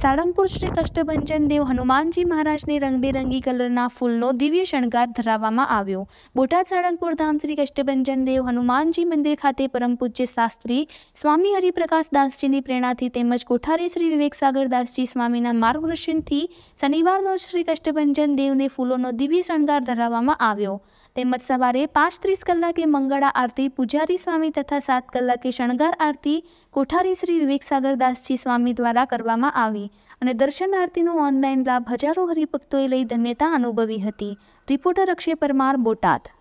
સાળંગપુર શ્રી કષ્ટભંજન દેવ હનુમાનજી મહારાજને રંગબેરંગી કલરના ફૂલનો દિવ્ય શણગાર ધરાવવામાં આવ્યો બોટાદ સાળંગપુર ધામ શ્રી કષ્ટભંજન દેવ હનુમાનજી મંદિર ખાતે પરમ પૂજ્ય શાસ્ત્રી સ્વામી હરિપ્રકાશ દાસજીની પ્રેરણાથી તેમજ કોઠારી શ્રી વિવેક દાસજી સ્વામીના માર્ગદર્શનથી શનિવાર રોજ શ્રી કષ્ટભંજન દેવને ફૂલોનો દિવ્ય શણગાર ધરાવવામાં આવ્યો તેમજ સવારે પાંચ ત્રીસ કલાકે મંગળા આરતી પૂજારી સ્વામી તથા સાત કલાકે શણગાર આરતી કોઠારી શ્રી વિવેકસાગર દાસજી સ્વામી દ્વારા કરવામાં આવી અને દર્શન આરતીનો ઓનલાઈન લાભ હજારો હરિભક્તોએ લઈ ધન્યતા અનુભવી હતી રિપોર્ટર અક્ષય પરમાર બોટાદ